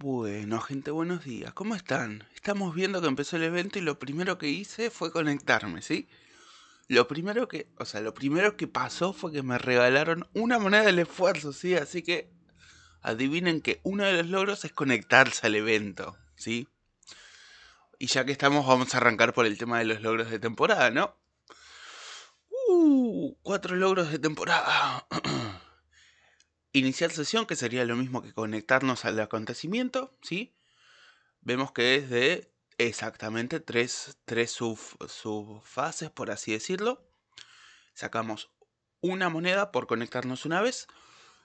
Bueno, gente, buenos días. ¿Cómo están? Estamos viendo que empezó el evento y lo primero que hice fue conectarme, ¿sí? Lo primero que, o sea, lo primero que pasó fue que me regalaron una moneda del esfuerzo, ¿sí? Así que adivinen que uno de los logros es conectarse al evento, ¿sí? Y ya que estamos, vamos a arrancar por el tema de los logros de temporada, ¿no? Uh, cuatro logros de temporada. iniciar sesión, que sería lo mismo que conectarnos al acontecimiento, ¿sí? Vemos que es de exactamente tres, subfases, por así decirlo. Sacamos una moneda por conectarnos una vez,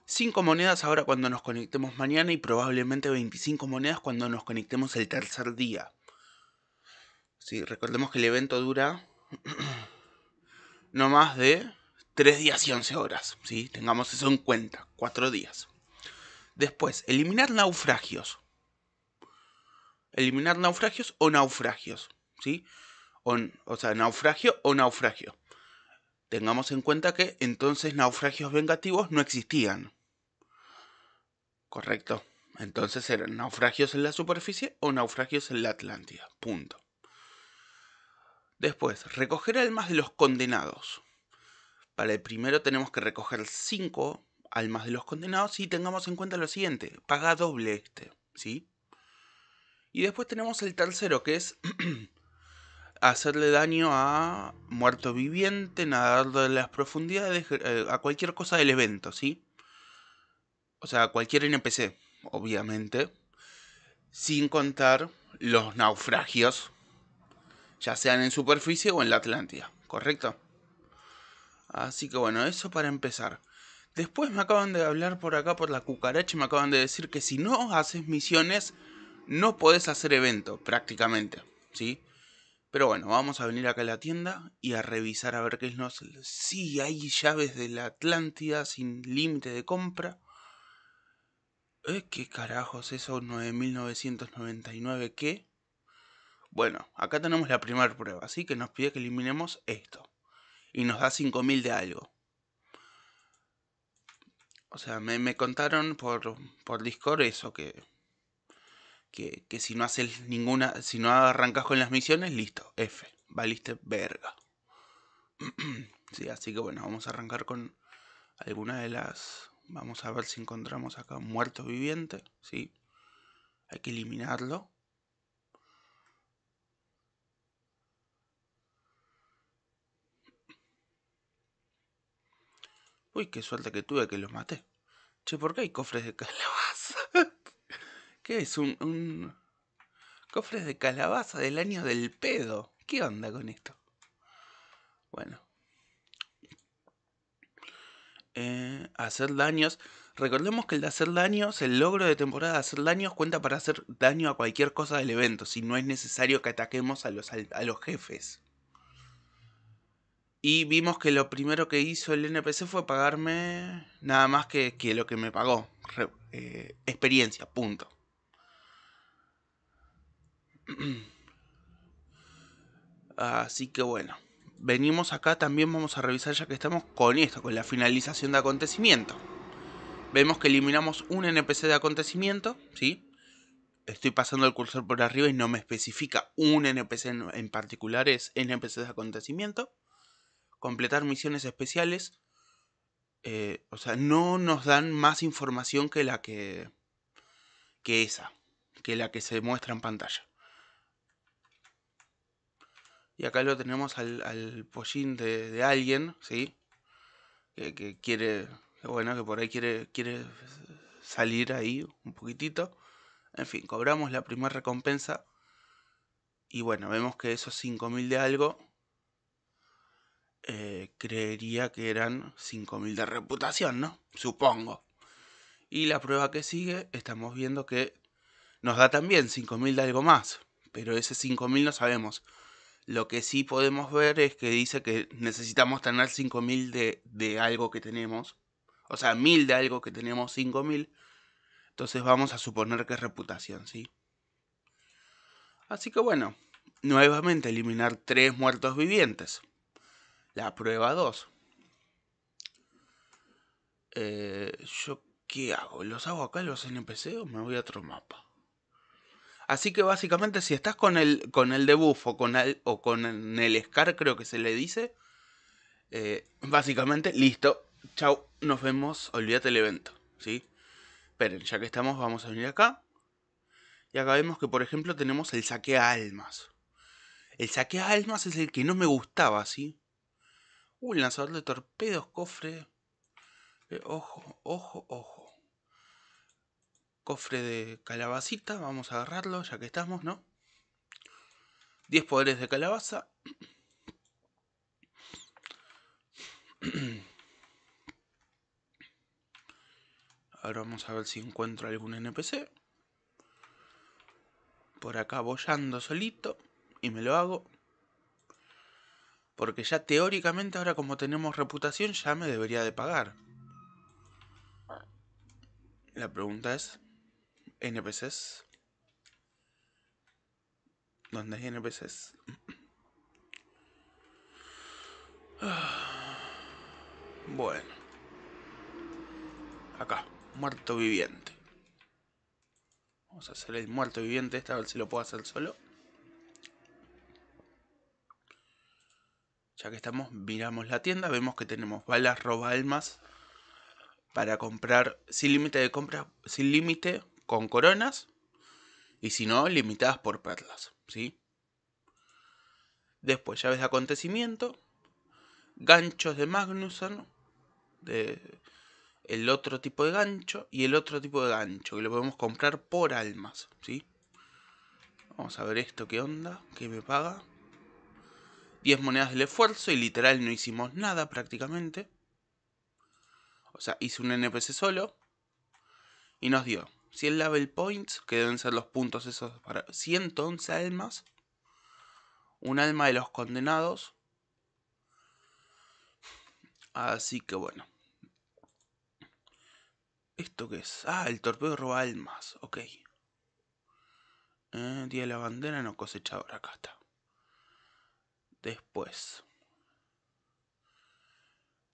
Cinco monedas ahora cuando nos conectemos mañana y probablemente 25 monedas cuando nos conectemos el tercer día. Sí, recordemos que el evento dura no más de 3 días y 11 horas, ¿sí? Tengamos eso en cuenta, Cuatro días. Después, eliminar naufragios. Eliminar naufragios o naufragios, ¿sí? O, o sea, naufragio o naufragio. Tengamos en cuenta que entonces naufragios vengativos no existían. Correcto. Entonces eran naufragios en la superficie o naufragios en la Atlántida. Punto. Después, recoger almas de los condenados. Para el primero tenemos que recoger 5 almas de los condenados y tengamos en cuenta lo siguiente, paga doble este, ¿sí? Y después tenemos el tercero que es hacerle daño a muerto viviente, nadar de las profundidades, eh, a cualquier cosa del evento, ¿sí? O sea, a cualquier NPC, obviamente, sin contar los naufragios, ya sean en superficie o en la Atlántida, ¿correcto? Así que bueno, eso para empezar. Después me acaban de hablar por acá por la cucaracha y me acaban de decir que si no haces misiones, no podés hacer evento, prácticamente, ¿sí? Pero bueno, vamos a venir acá a la tienda y a revisar a ver qué es lo. Sí, hay llaves de la Atlántida sin límite de compra. ¿Eh? ¿Qué carajos eso? 9999, ¿qué? Bueno, acá tenemos la primera prueba, así que nos pide que eliminemos esto y nos da 5.000 de algo. O sea, me, contaron por, por, Discord eso, que, que, que si no haces ninguna, si no arrancas con las misiones, listo, F, valiste verga. sí, así que bueno, vamos a arrancar con alguna de las... Vamos a ver si encontramos acá muerto viviente, ¿sí? Hay que eliminarlo. Uy, qué suerte que tuve que los maté. Che, ¿por qué hay cofres de calabaza? ¿Qué es? Un, un... Cofres de calabaza del año del pedo. ¿Qué onda con esto? Bueno. Eh, hacer daños. Recordemos que el de hacer daños, el logro de temporada de hacer daños, cuenta para hacer daño a cualquier cosa del evento, si no es necesario que ataquemos a los, a los jefes. Y vimos que lo primero que hizo el NPC fue pagarme nada más que, lo que me pagó. Eh, experiencia, punto. Así que bueno, venimos acá también, vamos a revisar ya que estamos con esto, con la finalización de acontecimiento. Vemos que eliminamos un NPC de acontecimiento, ¿sí? Estoy pasando el cursor por arriba y no me especifica un NPC en particular, es NPC de acontecimiento completar misiones especiales. Eh, o sea, no nos dan más información que la que. que esa. Que la que se muestra en pantalla. Y acá lo tenemos al, al pollín de, alguien, ¿sí? Que, quiere. bueno, que por ahí quiere, quiere salir ahí un poquitito. En fin, cobramos la primera recompensa. Y bueno, vemos que esos 5.000 de algo eh, creería que eran 5.000 de reputación, ¿no? Supongo. Y la prueba que sigue, estamos viendo que nos da también 5.000 de algo más, pero ese 5.000 no sabemos. Lo que sí podemos ver es que dice que necesitamos tener 5.000 de, de algo que tenemos, o sea, 1.000 de algo que tenemos 5.000, entonces vamos a suponer que es reputación, ¿sí? Así que bueno, nuevamente eliminar tres muertos vivientes. La prueba 2. Eh, ¿Yo qué hago? ¿Los hago acá los NPC o me voy a otro mapa? Así que básicamente si estás con el, con el debuff o con el, o con el Scar, creo que se le dice, eh, básicamente, listo, chau, nos vemos, olvídate el evento, ¿sí? Pero ya que estamos, vamos a venir acá. Y acá vemos que, por ejemplo, tenemos el saque a almas. El saque a almas es el que no me gustaba, ¿sí? Uh, lanzador de torpedos, cofre. Eh, ojo, ojo, ojo. Cofre de calabacita, vamos a agarrarlo ya que estamos, ¿no? 10 poderes de calabaza. Ahora vamos a ver si encuentro algún NPC. Por acá bollando solito. Y me lo hago. Porque ya teóricamente ahora como tenemos reputación ya me debería de pagar. La pregunta es, ¿NPCs? ¿Dónde hay NPCs? Bueno. Acá, muerto viviente. Vamos a hacer el muerto viviente, esta a ver si lo puedo hacer solo. ya que estamos, miramos la tienda, vemos que tenemos balas roba almas para comprar sin límite de compra, sin límite con coronas y si no, limitadas por perlas, ¿sí? Después, llaves de acontecimiento, ganchos de Magnuson, de el otro tipo de gancho y el otro tipo de gancho, que lo podemos comprar por almas, ¿sí? Vamos a ver esto, ¿qué onda? ¿Qué me paga? 10 monedas del esfuerzo y literal no hicimos nada prácticamente. O sea, hice un NPC solo. Y nos dio 100 level points, que deben ser los puntos esos para 111 almas. Un alma de los condenados. Así que bueno. ¿Esto qué es? Ah, el torpedo roba almas. Ok. Eh, día de la bandera no cosechador Acá está después.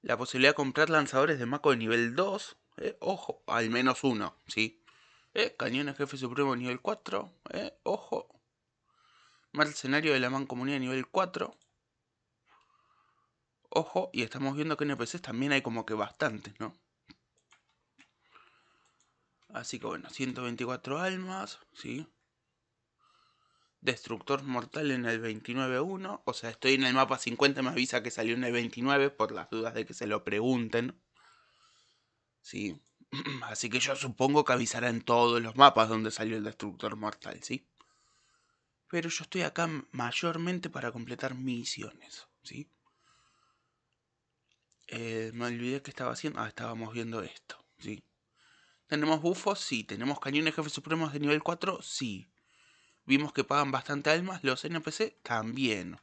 La posibilidad de comprar lanzadores de Mako de nivel 2. Eh, ojo, al menos uno, ¿sí? Eh, cañones jefe supremo nivel 4. Eh, ojo. Mercenario de la mancomunidad nivel 4. Ojo, y estamos viendo que en NPCs también hay como que bastantes, ¿no? Así que bueno, 124 almas, ¿sí? Destructor Mortal en el 29-1. O sea, estoy en el mapa 50, me avisa que salió en el 29 por las dudas de que se lo pregunten. Sí. Así que yo supongo que avisará en todos los mapas donde salió el Destructor Mortal, ¿sí? Pero yo estoy acá mayormente para completar misiones, ¿sí? Eh, me olvidé que estaba haciendo. Ah, estábamos viendo esto, ¿sí? ¿Tenemos bufos? Sí. ¿Tenemos cañones jefes supremos de nivel 4? Sí. Vimos que pagan bastante almas, los NPC también.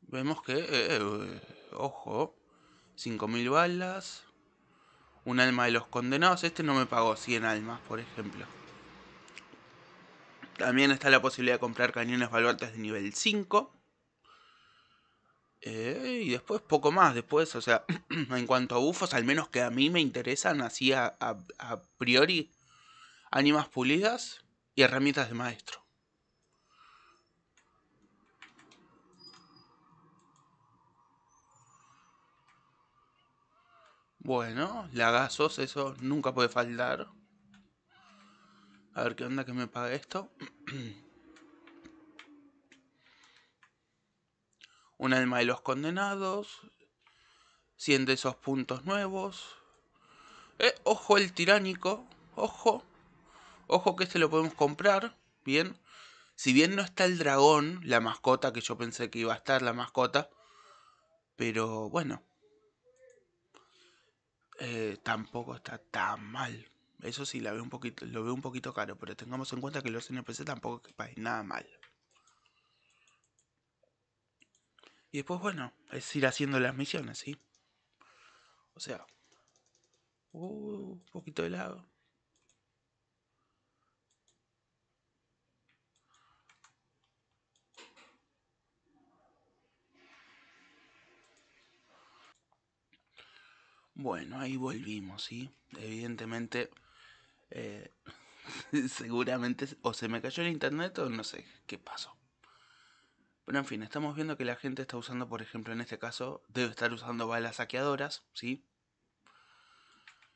Vemos que, eh, eh, eh, ojo, 5.000 balas, un alma de los condenados. Este no me pagó 100 almas, por ejemplo. También está la posibilidad de comprar cañones baluartes de nivel 5. Eh, y después poco más, después, o sea, en cuanto a bufos, al menos que a mí me interesan así a, priori, ánimas pulidas y herramientas de maestro. Bueno, lagazos, eso nunca puede faltar. A ver qué onda que me paga esto. un alma de los condenados, 100 de esos puntos nuevos. Eh, ojo el tiránico, ojo, ojo que este lo podemos comprar, bien. Si bien no está el dragón, la mascota, que yo pensé que iba a estar la mascota, pero bueno, eh, tampoco está tan mal. Eso sí, la veo un poquito, lo veo un poquito caro, pero tengamos en cuenta que los NPC tampoco es que nada mal. Y después, bueno, es ir haciendo las misiones, ¿sí? O sea, uh, un poquito de lado. Bueno, ahí volvimos, ¿sí? Evidentemente, eh, seguramente o se me cayó el internet o no sé qué pasó. Pero en fin, estamos viendo que la gente está usando, por ejemplo, en este caso, debe estar usando balas saqueadoras, ¿sí?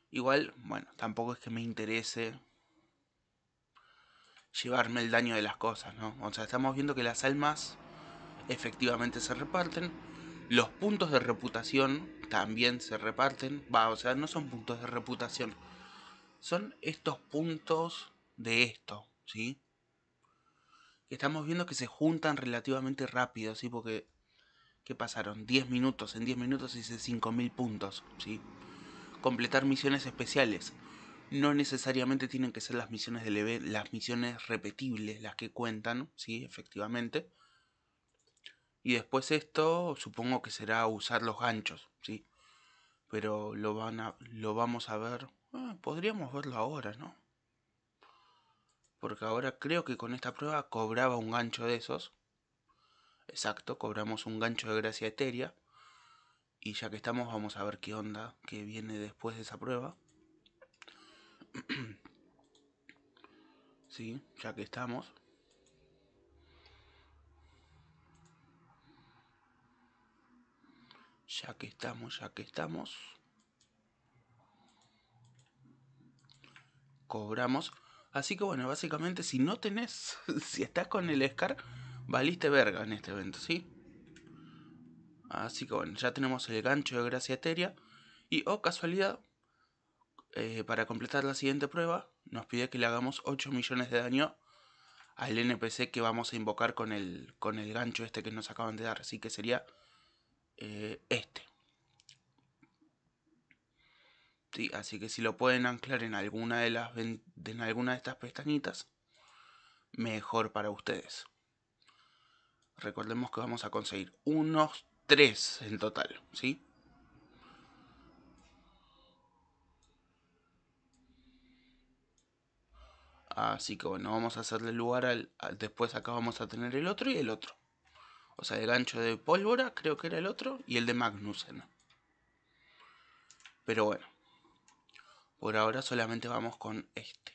Igual, bueno, tampoco es que me interese llevarme el daño de las cosas, ¿no? O sea, estamos viendo que las almas efectivamente se reparten. Los puntos de reputación también se reparten. Va, o sea, no son puntos de reputación. Son estos puntos de esto, ¿sí? estamos viendo que se juntan relativamente rápido, ¿sí? Porque, ¿qué pasaron? 10 minutos, en 10 minutos hice 5.000 puntos, ¿sí? Completar misiones especiales. No necesariamente tienen que ser las misiones de las misiones repetibles, las que cuentan, ¿sí? Efectivamente. Y después esto, supongo que será usar los ganchos, ¿sí? Pero lo, van a, lo vamos a ver. Ah, podríamos verlo ahora, ¿no? porque ahora creo que con esta prueba cobraba un gancho de esos. Exacto, cobramos un gancho de gracia etérea. Y ya que estamos, vamos a ver qué onda que viene después de esa prueba. sí, ya que estamos. Ya que estamos, ya que estamos. Cobramos Así que bueno, básicamente si no tenés, si estás con el Scar, valiste verga en este evento, ¿sí? Así que bueno, ya tenemos el gancho de Gracia Y oh casualidad, eh, para completar la siguiente prueba, nos pide que le hagamos 8 millones de daño al NPC que vamos a invocar con el, con el gancho este que nos acaban de dar. Así que sería eh, este así que si lo pueden anclar en alguna de, las, en alguna de estas pestañitas, mejor para ustedes. Recordemos que vamos a conseguir unos 3 en total, ¿sí? Así que bueno, vamos a hacerle lugar al, Después acá vamos a tener el otro y el otro. O sea, el gancho de pólvora, creo que era el otro, y el de Magnussen. Pero bueno. Por ahora solamente vamos con este.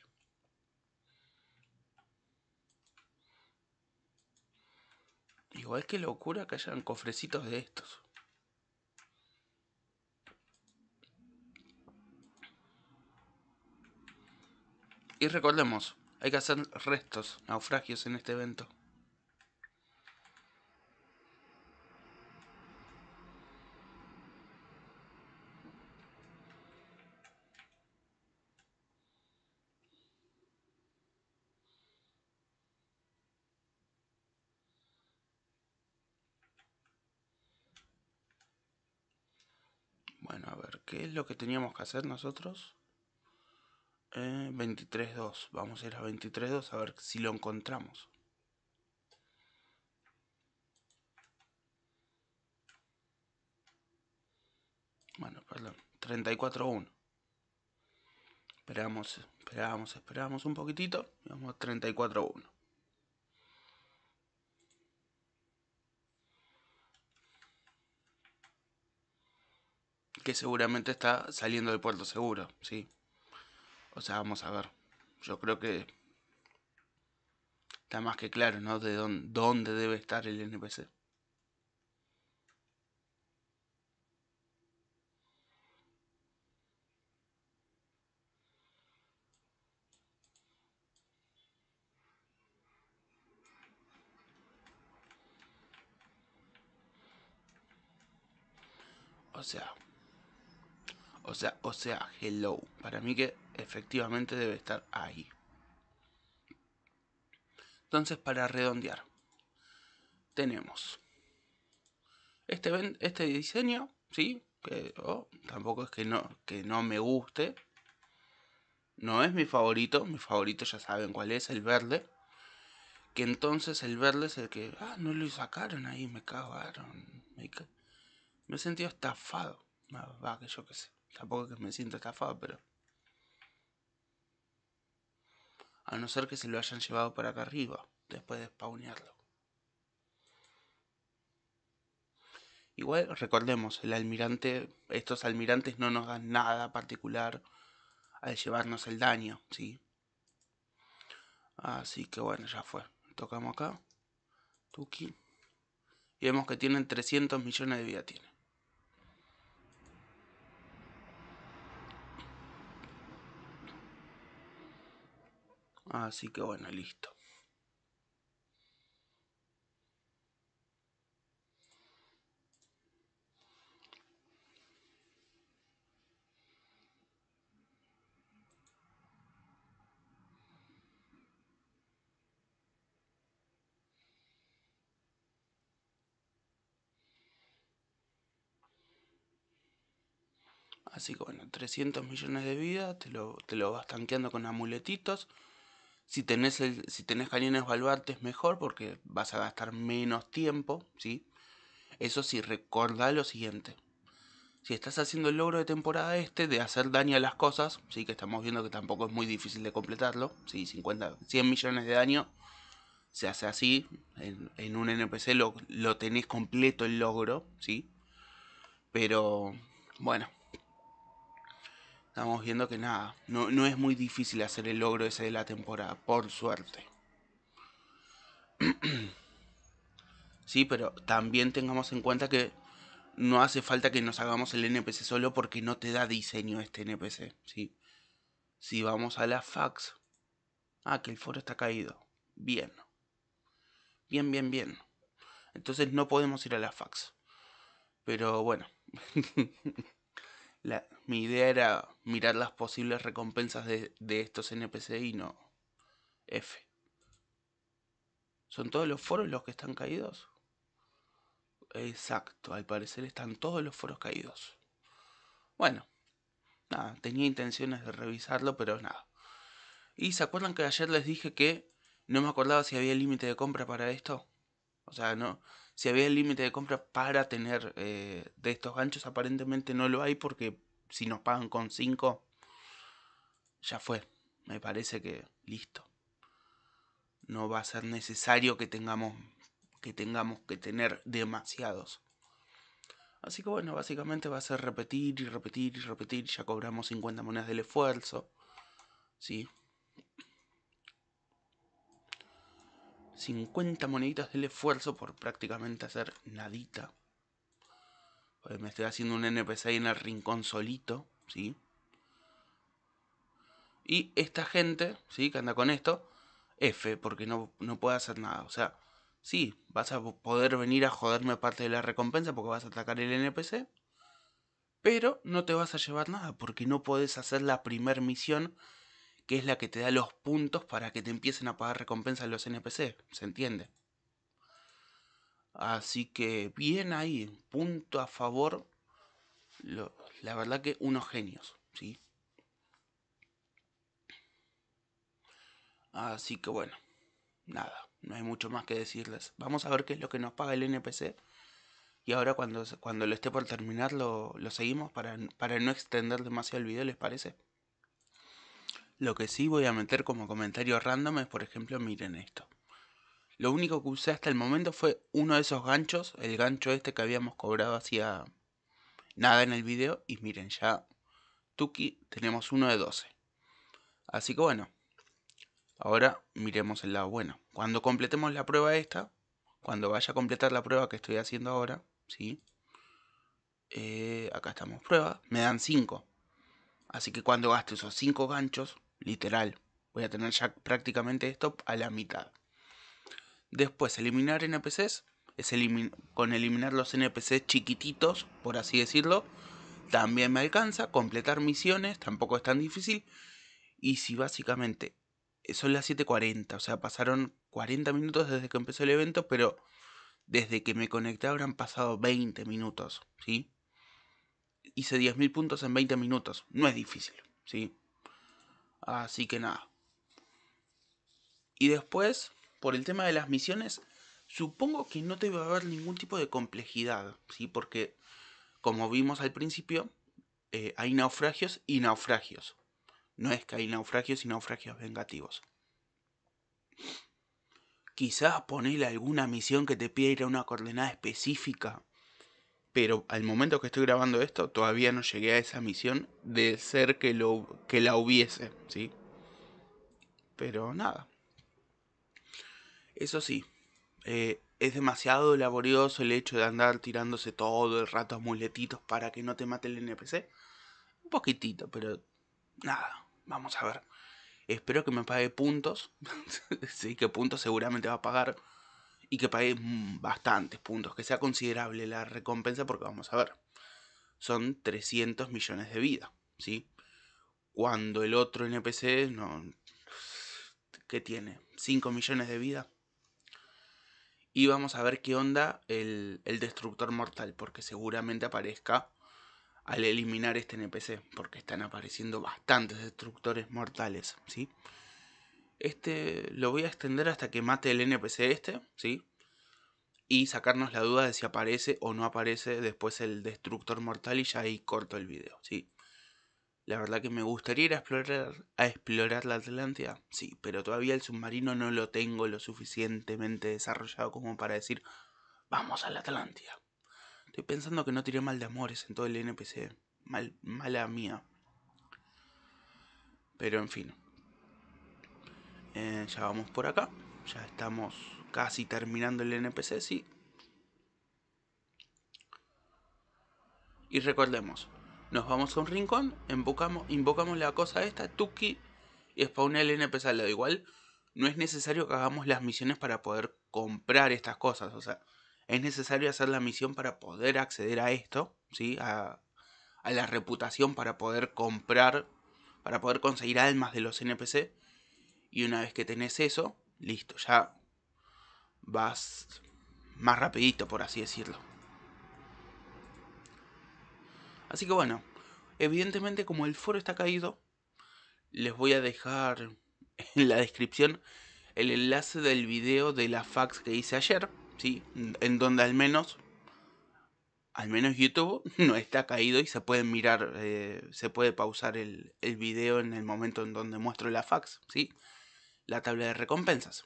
Igual que locura que hayan cofrecitos de estos. Y recordemos, hay que hacer restos, naufragios en este evento. Bueno, a ver, ¿qué es lo que teníamos que hacer nosotros? Eh, 23.2. Vamos a ir a 23.2 a ver si lo encontramos. Bueno, perdón. 34.1. Esperamos, esperamos, esperamos un poquitito. Vamos a 34.1. seguramente está saliendo del Puerto Seguro, ¿sí? O sea, vamos a ver. Yo creo que está más que claro, ¿no? De dónde debe estar el NPC. O sea, o sea, o sea, hello. Para mí que efectivamente debe estar ahí. Entonces, para redondear, tenemos este, este diseño, ¿sí? Que oh, tampoco es que no, que no me guste. No es mi favorito. Mi favorito ya saben cuál es, el verde. Que entonces el verde es el que, ah, no lo sacaron ahí, me cagaron. Me, he sentido estafado. Más va, que yo qué sé. Tampoco que me sienta estafado, pero... A no ser que se lo hayan llevado para acá arriba, después de spawnearlo. Igual recordemos, el almirante, estos almirantes no nos dan nada particular al llevarnos el daño, ¿sí? Así que bueno, ya fue. Tocamos acá. Tuki. Y vemos que tienen 300 millones de vida. Tienen. Así que bueno, listo. Así que bueno, 300 millones de vida, te lo, te lo vas tanqueando con amuletitos. Si tenés, el, si tenés mejor porque vas a gastar menos tiempo, ¿sí? Eso sí, recordá lo siguiente. Si estás haciendo el logro de temporada este de hacer daño a las cosas, sí, que estamos viendo que tampoco es muy difícil de completarlo, sí, 50, 100 millones de daño, se hace así, en, un NPC lo, lo tenés completo el logro, sí. Pero, bueno, Estamos viendo que nada, no, es muy difícil hacer el logro ese de la temporada, por suerte. sí, pero también tengamos en cuenta que no hace falta que nos hagamos el NPC solo porque no te da diseño este NPC, ¿sí? Si vamos a la fax... Ah, que el foro está caído. Bien. Bien, bien, bien. Entonces no podemos ir a la fax. Pero bueno. la, mi idea era mirar las posibles recompensas de, de estos NPC y no. F. ¿Son todos los foros los que están caídos? Exacto, al parecer están todos los foros caídos. Bueno, nada, tenía intenciones de revisarlo, pero nada. Y se acuerdan que ayer les dije que no me acordaba si había límite de compra para esto. O sea, no, si había el límite de compra para tener eh, de estos ganchos, aparentemente no lo hay porque si nos pagan con 5, ya fue. Me parece que listo. No va a ser necesario que tengamos que tengamos que tener demasiados. Así que bueno, básicamente va a ser repetir y repetir y repetir. Ya cobramos 50 monedas del esfuerzo. ¿Sí? 50 moneditas del esfuerzo por prácticamente hacer nadita. Pues me estoy haciendo un NPC ahí en el rincón solito, ¿sí? Y esta gente, ¿sí? Que anda con esto, F, porque no, no puede hacer nada. O sea, sí, vas a poder venir a joderme parte de la recompensa porque vas a atacar el NPC. Pero no te vas a llevar nada porque no podés hacer la primer misión que es la que te da los puntos para que te empiecen a pagar recompensas los NPC, ¿se entiende? Así que bien ahí, punto a favor. la verdad que unos genios, ¿sí? Así que bueno, nada, no hay mucho más que decirles. Vamos a ver qué es lo que nos paga el NPC. Y ahora cuando, cuando lo esté por terminar lo, seguimos para, para no extender demasiado el video, ¿les parece? Lo que sí voy a meter como comentario random es, por ejemplo, miren esto. Lo único que usé hasta el momento fue uno de esos ganchos, el gancho este que habíamos cobrado hacía nada en el video. Y miren, ya Tuki tenemos uno de 12. Así que bueno, ahora miremos el lado bueno. Cuando completemos la prueba esta, cuando vaya a completar la prueba que estoy haciendo ahora, ¿sí? Eh, acá estamos, prueba, me dan 5. Así que cuando gaste esos 5 ganchos, literal. Voy a tener ya prácticamente esto a la mitad. Después, eliminar NPCs. Es con eliminar los NPCs chiquititos, por así decirlo. También me alcanza. Completar misiones, tampoco es tan difícil. Y si básicamente eh, son las 7.40, o sea, pasaron 40 minutos desde que empezó el evento, pero desde que me conecté habrán pasado 20 minutos, ¿sí? Hice 10.000 puntos en 20 minutos, no es difícil, ¿sí? Así que nada. Y después, por el tema de las misiones, supongo que no te va a haber ningún tipo de complejidad, ¿sí? Porque, como vimos al principio, eh, hay naufragios y naufragios. No es que hay naufragios y naufragios vengativos. Quizás ponele alguna misión que te pida ir a una coordenada específica pero al momento que estoy grabando esto todavía no llegué a esa misión de ser que, lo, que la hubiese, ¿sí? Pero nada. Eso sí, eh, es demasiado laborioso el hecho de andar tirándose todo el rato a muletitos para que no te mate el NPC. Un poquitito, pero nada, vamos a ver. Espero que me pague puntos. sí, que puntos seguramente va a pagar y que pague mm, bastantes puntos, que sea considerable la recompensa porque vamos a ver, son 300 millones de vida, ¿sí? Cuando el otro NPC, no, ¿qué tiene? 5 millones de vida. Y vamos a ver qué onda el, destructor mortal, porque seguramente aparezca al eliminar este NPC, porque están apareciendo bastantes destructores mortales, ¿sí? sí este lo voy a extender hasta que mate el NPC este, ¿sí? Y sacarnos la duda de si aparece o no aparece después el destructor mortal y ya ahí corto el video, ¿sí? La verdad que me gustaría ir a explorar, a explorar la Atlántida, sí, pero todavía el submarino no lo tengo lo suficientemente desarrollado como para decir, vamos a la Atlántida. Estoy pensando que no tiré mal de amores en todo el NPC, mal, mala mía. Pero en fin, eh, ya vamos por acá. Ya estamos casi terminando el NPC, sí. Y recordemos, nos vamos a un rincón, invocamos, invocamos la cosa esta, Tuki, y spawn el NPC al lado. Igual no es necesario que hagamos las misiones para poder comprar estas cosas. O sea, es necesario hacer la misión para poder acceder a esto, ¿sí? A, a la reputación para poder comprar, para poder conseguir almas de los NPC. Y una vez que tenés eso, listo, ya vas más rapidito, por así decirlo. Así que bueno, evidentemente como el foro está caído, les voy a dejar en la descripción el enlace del video de la fax que hice ayer, ¿sí? En donde al menos, al menos YouTube no está caído y se puede mirar, eh, se puede pausar el, el video en el momento en donde muestro la fax, ¿sí? la tabla de recompensas.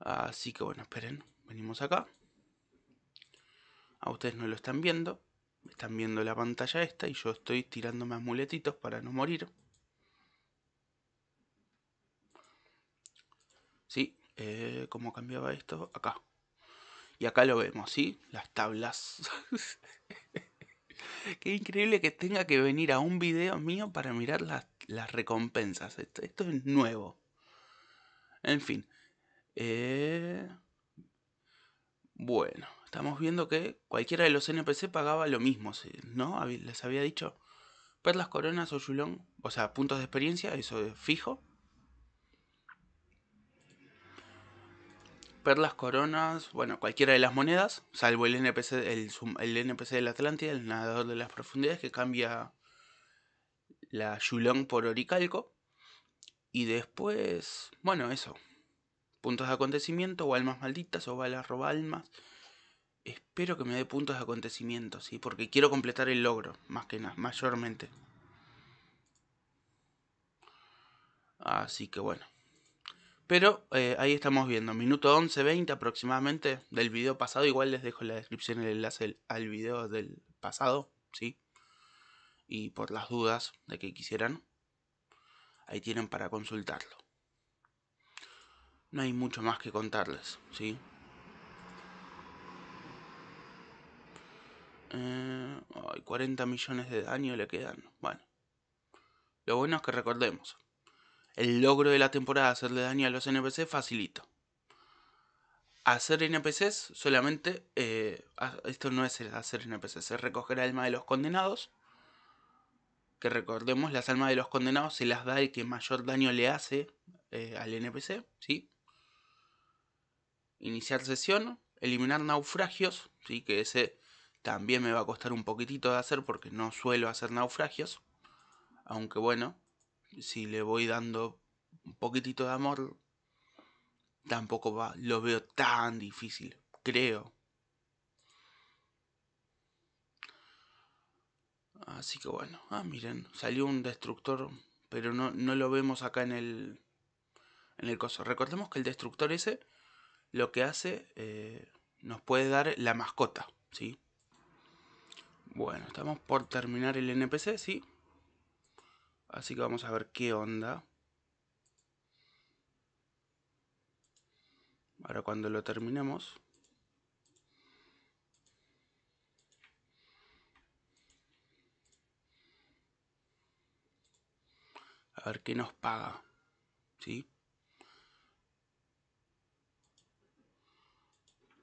Así que bueno, esperen, venimos acá. A ustedes no lo están viendo, están viendo la pantalla esta y yo estoy tirándome más muletitos para no morir. ¿Sí? Eh, ¿Cómo cambiaba esto? Acá. Y acá lo vemos, ¿sí? Las tablas. Qué increíble que tenga que venir a un video mío para mirar las las recompensas. Esto, es nuevo. En fin. Eh, bueno, estamos viendo que cualquiera de los NPC pagaba lo mismo, ¿no? Les había dicho perlas, coronas o yulón, o sea, puntos de experiencia, eso es fijo. Perlas, coronas, bueno, cualquiera de las monedas, salvo el NPC, el, el NPC del Atlántida, el nadador de las profundidades, que cambia la Yulong por Oricalco. Y después, bueno, eso. Puntos de acontecimiento o almas malditas o balas roba almas. Espero que me dé puntos de acontecimiento, sí, porque quiero completar el logro, más que nada, mayormente. Así que bueno. Pero eh, ahí estamos viendo, minuto 11.20 aproximadamente del video pasado. Igual les dejo en la descripción el enlace al video del pasado, ¿sí? y por las dudas de que quisieran, ahí tienen para consultarlo. No hay mucho más que contarles, ¿sí? 40 eh, millones de daño le quedan. Bueno. Lo bueno es que recordemos. El logro de la temporada hacerle daño a los NPC facilito. Hacer NPCs solamente... Eh, ah, esto no es hacer NPCs, es recoger alma de los condenados que recordemos, las almas de los condenados se las da el que mayor daño le hace eh, al NPC, ¿sí? Iniciar sesión, eliminar naufragios, ¿sí? Que ese también me va a costar un poquitito de hacer porque no suelo hacer naufragios. Aunque bueno, si le voy dando un poquitito de amor, tampoco va, lo veo tan difícil, creo. Así que bueno, ah, miren, salió un destructor, pero no, no lo vemos acá en el, en el coso. Recordemos que el destructor ese lo que hace eh, nos puede dar la mascota, ¿sí? Bueno, estamos por terminar el NPC, ¿sí? Así que vamos a ver qué onda. Ahora cuando lo terminemos. a ver qué nos paga. ¿Sí?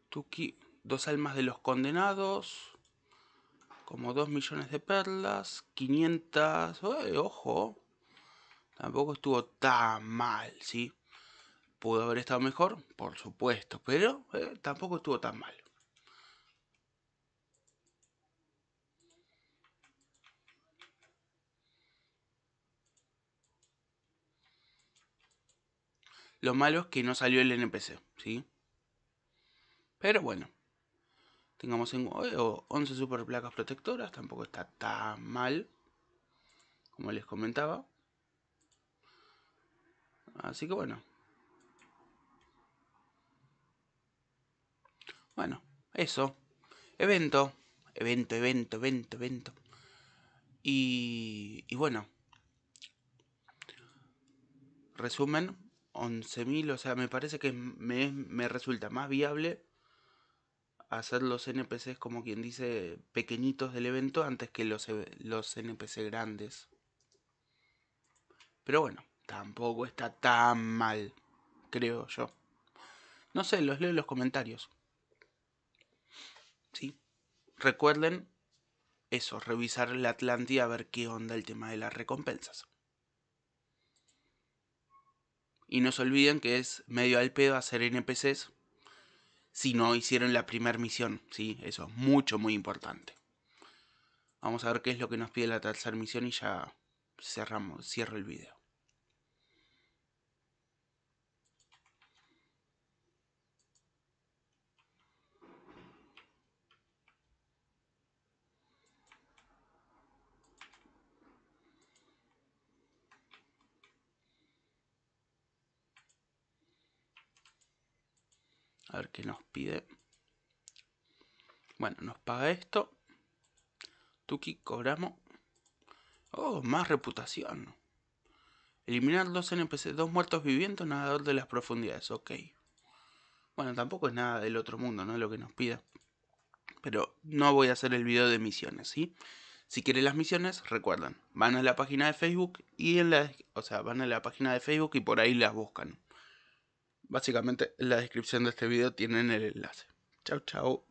Tuki, dos almas de los condenados, como dos millones de perlas, 500, eh, ojo, tampoco estuvo tan mal, ¿sí? Pudo haber estado mejor, por supuesto, pero eh, tampoco estuvo tan mal. Lo malo es que no salió el NPC, ¿sí? Pero bueno. Tengamos en, 11 super placas protectoras, tampoco está tan mal. Como les comentaba. Así que bueno. Bueno, eso. Evento. Evento, evento, evento, evento. Y, y bueno. Resumen, 11.000, o sea, me parece que me, resulta más viable hacer los NPCs como quien dice pequeñitos del evento antes que los, e, los NPC grandes. Pero bueno, tampoco está tan mal, creo yo. No sé, los leo en los comentarios. Sí. Recuerden eso, revisar la Atlántida a ver qué onda el tema de las recompensas y no se olviden que es medio al pedo hacer NPCs si no hicieron la primera misión, ¿sí? Eso es mucho, muy importante. Vamos a ver qué es lo que nos pide la tercera misión y ya cerramos, cierro el video. que nos pide. Bueno, nos paga esto. Tuki, cobramos. Oh, más reputación. Eliminar dos NPC, dos muertos viviendo, nadador de las profundidades, ok. Bueno, tampoco es nada del otro mundo, ¿no? Lo que nos pida. Pero no voy a hacer el video de misiones, ¿sí? Si quieren las misiones, recuerdan, van a la página de Facebook y en la, o sea, van a la página de Facebook y por ahí las buscan. Básicamente en la descripción de este video tienen el enlace. Chao chao.